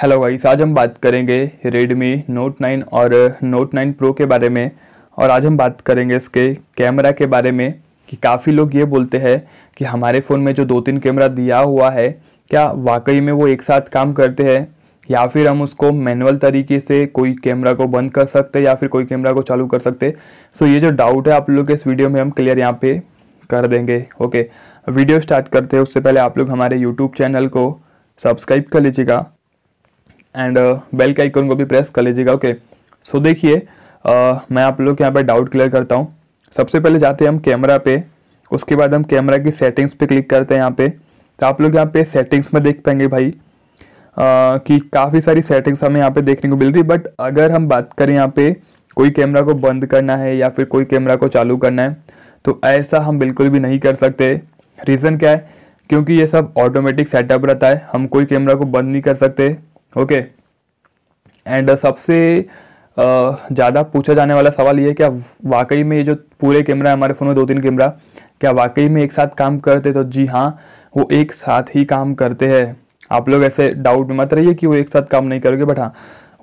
hello guys आज हम बात करेंगे रेडमी नोट 9 और नोट 9 प्रो के बारे में और आज हम बात करेंगे इसके कैमरा के बारे में कि काफ़ी लोग ये बोलते हैं कि हमारे फ़ोन में जो दो तीन कैमरा दिया हुआ है क्या वाकई में वो एक साथ काम करते हैं या फिर हम उसको मैनुअल तरीके से कोई कैमरा को बंद कर सकते या फिर कोई कैमरा को चालू कर सकते सो ये जो डाउट है आप लोग इस वीडियो में हम क्लियर यहाँ पर कर देंगे ओके वीडियो स्टार्ट करते हैं उससे पहले आप लोग हमारे यूट्यूब चैनल को सब्सक्राइब कर लीजिएगा एंड बेल uh, के आइकन को भी प्रेस कर लीजिएगा ओके सो देखिए uh, मैं आप लोग के यहाँ पर डाउट क्लियर करता हूँ सबसे पहले जाते हैं हम कैमरा पे उसके बाद हम कैमरा की सेटिंग्स पे क्लिक करते हैं यहाँ पे तो आप लोग यहाँ पे सेटिंग्स में देख पाएंगे भाई आ, uh, कि काफ़ी सारी सेटिंग्स हमें यहाँ पे देखने को मिल रही बट अगर हम बात करें यहाँ पे कोई कैमरा को बंद करना है या फिर कोई कैमरा को चालू करना है तो ऐसा हम बिल्कुल भी नहीं कर सकते रीज़न क्या है क्योंकि ये सब ऑटोमेटिक सेटअप रहता है हम कोई कैमरा को बंद नहीं कर सकते ओके एंड uh, सबसे uh, ज़्यादा पूछा जाने वाला सवाल ये है क्या वाकई में ये जो पूरे कैमरा है हमारे फ़ोन में दो तीन कैमरा क्या वाकई में एक साथ काम करते तो जी हाँ वो एक साथ ही काम करते हैं आप लोग ऐसे डाउट में मत रहिए कि वो एक साथ काम नहीं करोगे बट हाँ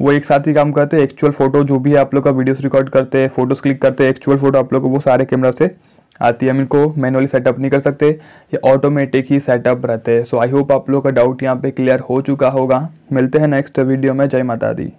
वो एक साथ ही काम करते हैं एक्चुअल फ़ोटो जो भी है आप लोग का वीडियोस रिकॉर्ड करते हैं फ़ोटोज़ क्लिक करते हैं एक्चुअल फ़ोटो आप लोग को वो सारे कैमरा से आती है हम इनको मैनुअली सेटअप नहीं कर सकते ये ऑटोमेटिक ही सेटअप रहते हैं सो आई होप आप लोग का डाउट यहाँ पे क्लियर हो चुका होगा मिलते हैं नेक्स्ट वीडियो में जय माता दी